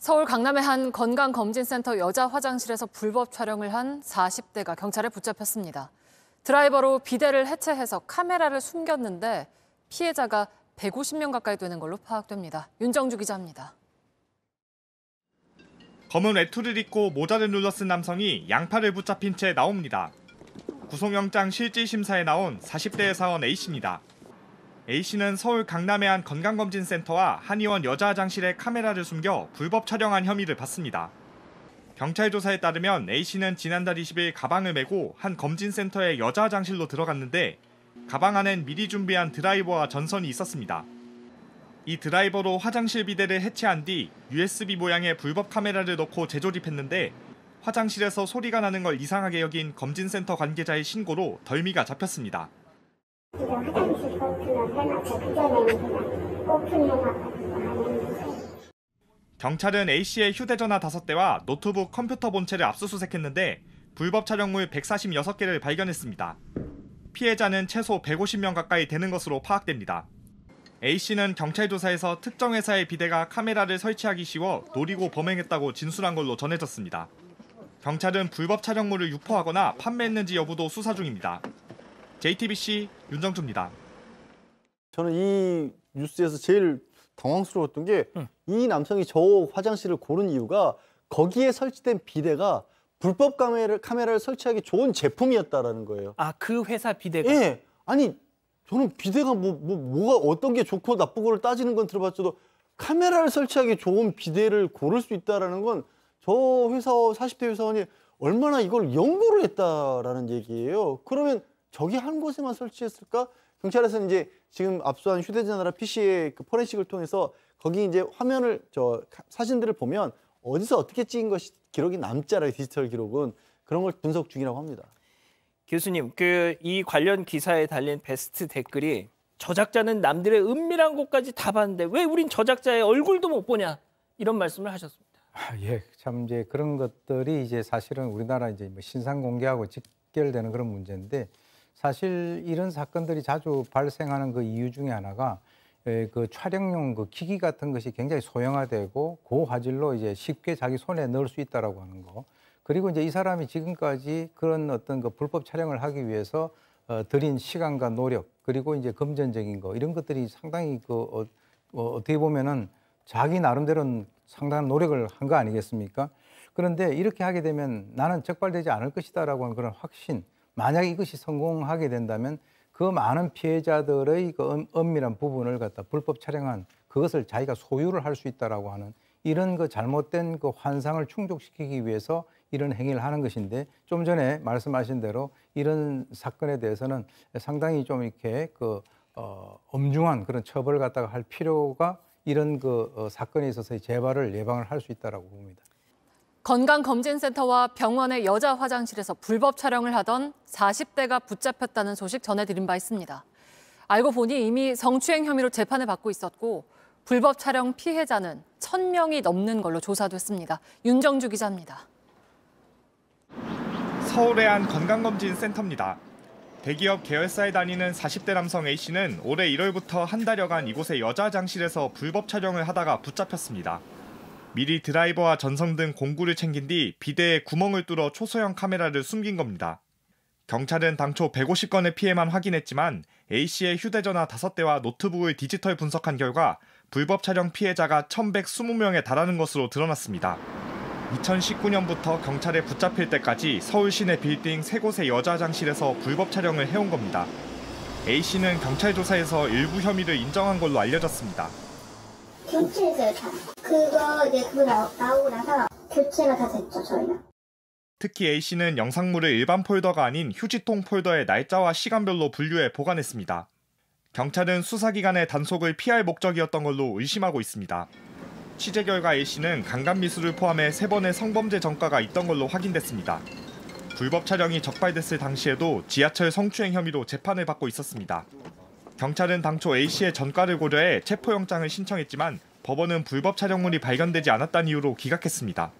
서울 강남의 한 건강검진센터 여자 화장실에서 불법 촬영을 한 40대가 경찰에 붙잡혔습니다. 드라이버로 비대를 해체해서 카메라를 숨겼는데 피해자가 150명 가까이 되는 걸로 파악됩니다. 윤정주 기자입니다. 검은 외투를 입고 모자를 눌러쓴 남성이 양팔을 붙잡힌 채 나옵니다. 구속영장 실질심사에 나온 40대 의 사원 A씨입니다. A씨는 서울 강남의 한 건강검진센터와 한의원 여자화장실에 카메라를 숨겨 불법 촬영한 혐의를 받습니다. 경찰 조사에 따르면 A씨는 지난달 20일 가방을 메고 한 검진센터의 여자화장실로 들어갔는데 가방 안엔 미리 준비한 드라이버와 전선이 있었습니다. 이 드라이버로 화장실 비대를 해체한 뒤 USB 모양의 불법 카메라를 넣고 재조립했는데 화장실에서 소리가 나는 걸 이상하게 여긴 검진센터 관계자의 신고로 덜미가 잡혔습니다. 경찰은 A씨의 휴대전화 5대와 노트북 컴퓨터 본체를 압수수색했는데 불법 촬영물 146개를 발견했습니다. 피해자는 최소 150명 가까이 되는 것으로 파악됩니다. A씨는 경찰 조사에서 특정 회사의 비대가 카메라를 설치하기 쉬워 노리고 범행했다고 진술한 걸로 전해졌습니다. 경찰은 불법 촬영물을 유포하거나 판매했는지 여부도 수사 중입니다. JTBC 윤정주입니다. 저는 이 뉴스에서 제일 당황스러웠던 게이 응. 남성이 저 화장실을 고른 이유가 거기에 설치된 비데가 불법 카메라, 카메라를 설치하기 좋은 제품이었다라는 거예요. 아, 그 회사 비데가? 예. 아니, 저는 비데가 뭐, 뭐, 뭐가 어떤 게 좋고 나쁘고를 따지는 건 들어봤어도 카메라를 설치하기 좋은 비데를 고를 수 있다라는 건 저 회사 40대 회사원이 얼마나 이걸 연구를 했다라는 얘기예요. 그러면 저기 한 곳에만 설치했을까? 경찰에서 이제 지금 압수한 휴대전화나 PC의 그 포렌식을 통해서 거기 이제 화면을 저 사진들을 보면 어디서 어떻게 찍은 것이 기록이 남자아요 디지털 기록은 그런 걸 분석 중이라고 합니다. 교수님, 그 이 관련 기사에 달린 베스트 댓글이 저작자는 남들의 은밀한 곳까지 다 봤는데 왜 우린 저작자의 얼굴도 못 보냐 이런 말씀을 하셨습니다. 아, 예, 참 이제 그런 것들이 이제 사실은 우리나라 이제 뭐 신상 공개하고 직결되는 그런 문제인데 사실 이런 사건들이 자주 발생하는 그 이유 중에 하나가 그 촬영용 그 기기 같은 것이 굉장히 소형화되고 고화질로 이제 쉽게 자기 손에 넣을 수 있다라고 하는 거. 그리고 이제 이 사람이 지금까지 그런 어떤 그 불법 촬영을 하기 위해서 어, 들인 시간과 노력 그리고 이제 금전적인 거 이런 것들이 상당히 그 어, 어, 어떻게 보면은 자기 나름대로는 상당한 노력을 한 거 아니겠습니까? 그런데 이렇게 하게 되면 나는 적발되지 않을 것이다라고 하는 그런 확신 만약 이것이 성공하게 된다면 그 많은 피해자들의 그 엄밀한 부분을 갖다 불법 촬영한 그것을 자기가 소유를 할 수 있다라고 하는 이런 그 잘못된 그 환상을 충족시키기 위해서 이런 행위를 하는 것인데 좀 전에 말씀하신 대로 이런 사건에 대해서는 상당히 좀 이렇게 그 어, 엄중한 그런 처벌을 갖다가 할 필요가 이런 그 어, 사건에 있어서의 재발을 예방을 할 수 있다라고 봅니다. 건강검진센터와 병원의 여자 화장실에서 불법 촬영을 하던 40대가 붙잡혔다는 소식 전해드린 바 있습니다. 알고 보니 이미 성추행 혐의로 재판을 받고 있었고 불법 촬영 피해자는 1000명이 넘는 걸로 조사됐습니다. 윤정주 기자입니다. 서울의 한 건강검진센터입니다. 대기업 계열사에 다니는 40대 남성 A씨는 올해 1월부터 한 달여간 이곳의 여자 화장실에서 불법 촬영을 하다가 붙잡혔습니다. 미리 드라이버와 전성 등 공구를 챙긴 뒤 비대에 구멍을 뚫어 초소형 카메라를 숨긴 겁니다. 경찰은 당초 150건의 피해만 확인했지만 A씨의 휴대전화 5대와 노트북을 디지털 분석한 결과 불법 촬영 피해자가 1,120명에 달하는 것으로 드러났습니다. 2019년부터 경찰에 붙잡힐 때까지 서울 시내 빌딩 3곳의 여자 화장실에서 불법 촬영을 해온 겁니다. A씨는 경찰 조사에서 일부 혐의를 인정한 걸로 알려졌습니다. 교체했어요 다. 그거 이제 그 나, 오고 나서 교체가 다 됐죠 저희는. 특히 A씨는 영상물을 일반 폴더가 아닌 휴지통 폴더의 날짜와 시간별로 분류해 보관했습니다. 경찰은 수사기관의 단속을 피할 목적이었던 걸로 의심하고 있습니다. 취재 결과 A씨는 강간미수를 포함해 세번의 성범죄 전과가 있던 걸로 확인됐습니다. 불법 촬영이 적발됐을 당시에도 지하철 성추행 혐의로 재판을 받고 있었습니다. 경찰은 당초 A씨의 전과를 고려해 체포영장을 신청했지만 법원은 불법 촬영물이 발견되지 않았다는 이유로 기각했습니다.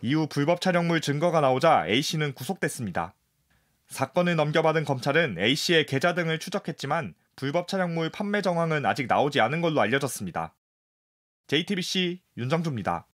이후 불법 촬영물 증거가 나오자 A씨는 구속됐습니다. 사건을 넘겨받은 검찰은 A씨의 계좌 등을 추적했지만 불법 촬영물 판매 정황은 아직 나오지 않은 걸로 알려졌습니다. JTBC 윤정주입니다.